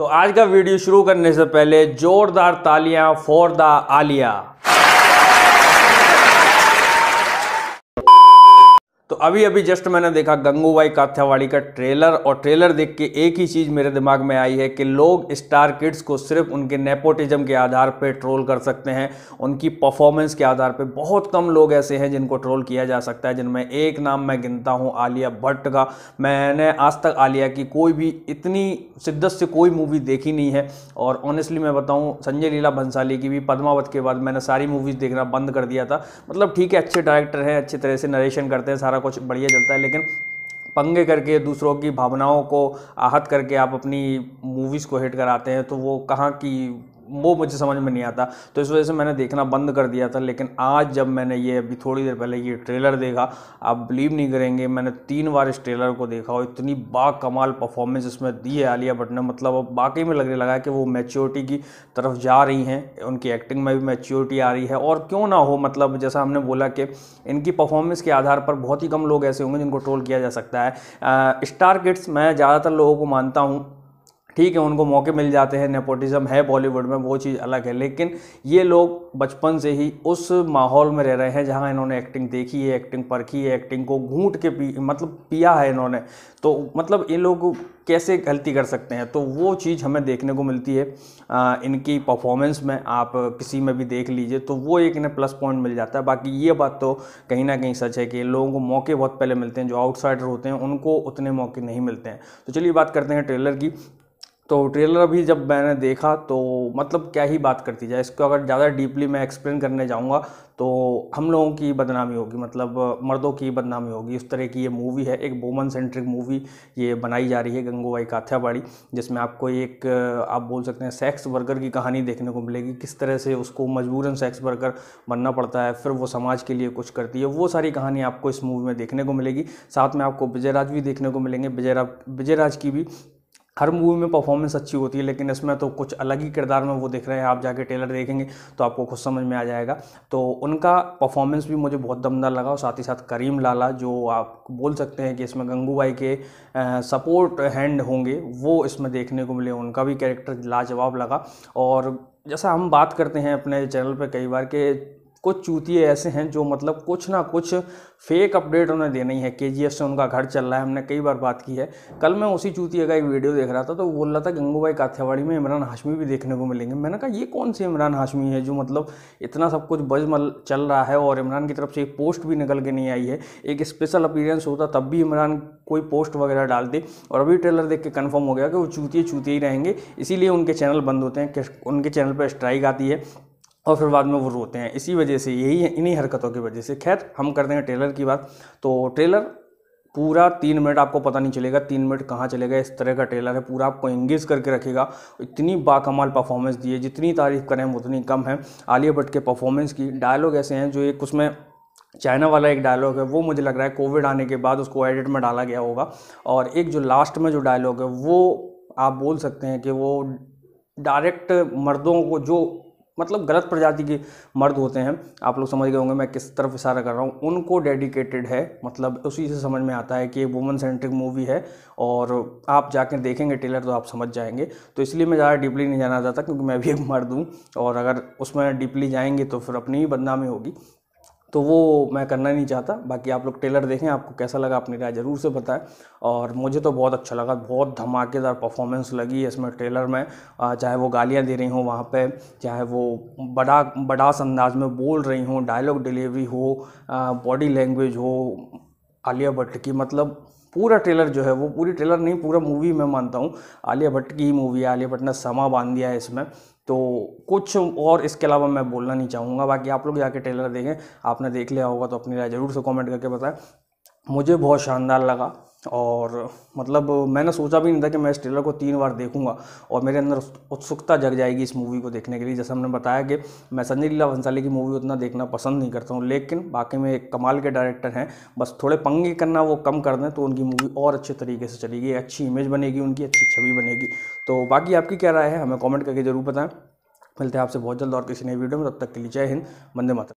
तो आज का वीडियो शुरू करने से पहले ज़ोरदार तालियां फॉर द आलिया तो अभी अभी जस्ट मैंने देखा गंगूबाई काथ्यावाड़ी का ट्रेलर और ट्रेलर देख के एक ही चीज़ मेरे दिमाग में आई है कि लोग स्टार किड्स को सिर्फ उनके नेपोटिज्म के आधार पर ट्रोल कर सकते हैं उनकी परफॉर्मेंस के आधार पर बहुत कम लोग ऐसे हैं जिनको ट्रोल किया जा सकता है जिनमें एक नाम मैं गिनता हूँ आलिया भट्ट का मैंने आज तक आलिया की कोई भी इतनी शिद्दत से कोई मूवी देखी नहीं है और ऑनेस्टली मैं बताऊँ संजय लीला भंसाली की भी पद्मावत के बाद मैंने सारी मूवीज़ देखना बंद कर दिया था मतलब ठीक है अच्छे डायरेक्टर हैं अच्छे तरह से नरेशन करते हैं सारा कुछ बढ़िया चलता है लेकिन पंगे करके दूसरों की भावनाओं को आहत करके आप अपनी मूवीज़ को हिट कराते हैं तो वो कहाँ की वो मुझे समझ में नहीं आता तो इस वजह से मैंने देखना बंद कर दिया था लेकिन आज जब मैंने ये अभी थोड़ी देर पहले ये ट्रेलर देखा आप बिलीव नहीं करेंगे मैंने तीन बार इस ट्रेलर को देखा और इतनी बा कमाल परफॉर्मेंस इसमें दी है आलिया भट्ट ने मतलब अब बाक़ी में लगने लगा है कि वो मैच्योरिटी की तरफ जा रही हैं उनकी एक्टिंग में भी मैच्योरिटी आ रही है और क्यों ना हो मतलब जैसा हमने बोला कि इनकी परफॉर्मेंस के आधार पर बहुत ही कम लोग ऐसे होंगे जिनको ट्रोल किया जा सकता है स्टार किड्स मैं ज़्यादातर लोगों को मानता हूँ ठीक है उनको मौके मिल जाते हैं नेपोटिज़म है बॉलीवुड में वो चीज़ अलग है लेकिन ये लोग बचपन से ही उस माहौल में रह रहे हैं जहाँ इन्होंने एक्टिंग देखी है एक्टिंग परखी है एक्टिंग को घूट के पी मतलब पिया है इन्होंने तो मतलब ये लोग कैसे गलती कर सकते हैं तो वो चीज़ हमें देखने को मिलती है आ, इनकी परफॉर्मेंस में आप किसी में भी देख लीजिए तो वो एक इन्हें प्लस पॉइंट मिल जाता है बाकी ये बात तो कहीं ना कहीं सच है कि लोगों को मौके बहुत पहले मिलते हैं जो आउटसाइडर होते हैं उनको उतने मौके नहीं मिलते हैं तो चलिए बात करते हैं ट्रेलर की तो ट्रेलर अभी जब मैंने देखा तो मतलब क्या ही बात करती जाए इसको अगर ज़्यादा डीपली मैं एक्सप्लेन करने जाऊँगा तो हम लोगों की बदनामी होगी मतलब मर्दों की बदनामी होगी उस तरह की ये मूवी है एक वोमन सेंट्रिक मूवी ये बनाई जा रही है गंगोबाई काथियाबाड़ी जिसमें आपको एक आप बोल सकते हैं सेक्स वर्कर की कहानी देखने को मिलेगी किस तरह से उसको मजबूरन सेक्स वर्कर बनना पड़ता है फिर वो समाज के लिए कुछ करती है वो सारी कहानी आपको इस मूवी में देखने को मिलेगी साथ में आपको विजयराज भी देखने को मिलेंगे विजयराज विजयराज की भी हर मूवी में परफॉर्मेंस अच्छी होती है लेकिन इसमें तो कुछ अलग ही किरदार में वो दिख रहे हैं आप जाके टेलर देखेंगे तो आपको खुद समझ में आ जाएगा तो उनका परफॉर्मेंस भी मुझे बहुत दमदार लगा और साथ ही साथ करीम लाला जो आप बोल सकते हैं कि इसमें गंगू भाई के सपोर्ट हैंड होंगे वो इसमें देखने को मिले उनका भी कैरेक्टर लाजवाब लगा और जैसा हम बात करते हैं अपने चैनल पर कई बार के कुछ चूतिए ऐसे हैं जो मतलब कुछ ना कुछ फेक अपडेट उन्हें देनी है के से उनका घर चल रहा है हमने कई बार बात की है कल मैं उसी चूतिए का एक वीडियो देख रहा था तो बोल रहा था गंगूबाई काथियावाड़ी में इमरान हाशमी भी देखने को मिलेंगे मैंने कहा ये कौन से इमरान हाशमी है जो मतलब इतना सब कुछ बज मल चल रहा है और इमरान की तरफ से एक पोस्ट भी निकल के नहीं आई है एक स्पेशल अपीरेंस होता तब भी इमरान कोई पोस्ट वगैरह डालते और अभी ट्रेलर देख के कन्फर्म हो गया कि वो चूतिए चूतिए ही रहेंगे इसीलिए उनके चैनल बंद होते हैं उनके चैनल पर स्ट्राइक आती है और फिर बाद में वो रोते हैं इसी वजह से यही इन्हीं हरकतों की वजह से खैर हम करते हैं ट्रेलर की बात तो ट्रेलर पूरा तीन मिनट आपको पता नहीं चलेगा तीन मिनट कहाँ चलेगा इस तरह का ट्रेलर है पूरा आपको इंगेज करके रखेगा इतनी बाकमाल परफॉर्मेंस दी है जितनी तारीफ़ करें उतनी कम है आलिया भट्ट के परफॉर्मेंस की डायलॉग ऐसे हैं जो एक उसमें चाइना वाला एक डायलॉग है वो मुझे लग रहा है कोविड आने के बाद उसको एडिट में डाला गया होगा और एक जो लास्ट में जो डायलॉग है वो आप बोल सकते हैं कि वो डायरेक्ट मर्दों को जो मतलब गलत प्रजाति के मर्द होते हैं आप लोग समझ गए होंगे मैं किस तरफ इशारा कर रहा हूँ उनको डेडिकेटेड है मतलब उसी से समझ में आता है कि वुमन सेंट्रिक मूवी है और आप जाके देखेंगे टेलर तो आप समझ जाएंगे तो इसलिए मैं ज़्यादा डीपली नहीं जाना चाहता क्योंकि मैं भी एक मर्द हूँ और अगर उसमें डीपली जाएंगे तो फिर अपनी ही बदनामी होगी तो वो मैं करना नहीं चाहता बाकी आप लोग टेलर देखें आपको कैसा लगा अपनी राय ज़रूर से बताएं और मुझे तो बहुत अच्छा लगा बहुत धमाकेदार परफॉर्मेंस लगी इसमें टेलर में चाहे वो गालियाँ दे रही हों वहाँ पे चाहे वो बड़ा बड़ास अंदाज में बोल रही हों डायलॉग डिलीवरी हो बॉडी लैंग्वेज हो आलिया भट्ट की मतलब पूरा ट्रेलर जो है वो पूरी ट्रेलर नहीं पूरा मूवी मैं मानता हूँ आलिया भट्ट की ही मूवी है आलिया भट्ट ने समा बांध दिया है इसमें तो कुछ और इसके अलावा मैं बोलना नहीं चाहूँगा बाकी आप लोग जाके ट्रेलर देखें आपने देख लिया होगा तो अपनी राय ज़रूर से कमेंट करके बताएं मुझे बहुत शानदार लगा और मतलब मैंने सोचा भी नहीं था कि मैं इस ट्रेलर को तीन बार देखूंगा और मेरे अंदर उत्सुकता जग जाएगी इस मूवी को देखने के लिए जैसे हमने बताया कि मैं संजय लीला भंसाली की मूवी उतना देखना पसंद नहीं करता हूँ लेकिन बाकी में एक कमाल के डायरेक्टर हैं बस थोड़े पंगे करना वो कम कर दें तो उनकी मूवी और अच्छे तरीके से चलेगी अच्छी इमेज बनेगी उनकी अच्छी छवि बनेगी तो बाकी आपकी क्या राय है हमें कॉमेंट करके ज़रूर बताएँ मिलते हैं आपसे बहुत जल्द और किसी नई वीडियो में तब तक के लिए जय हिंद मंदे माता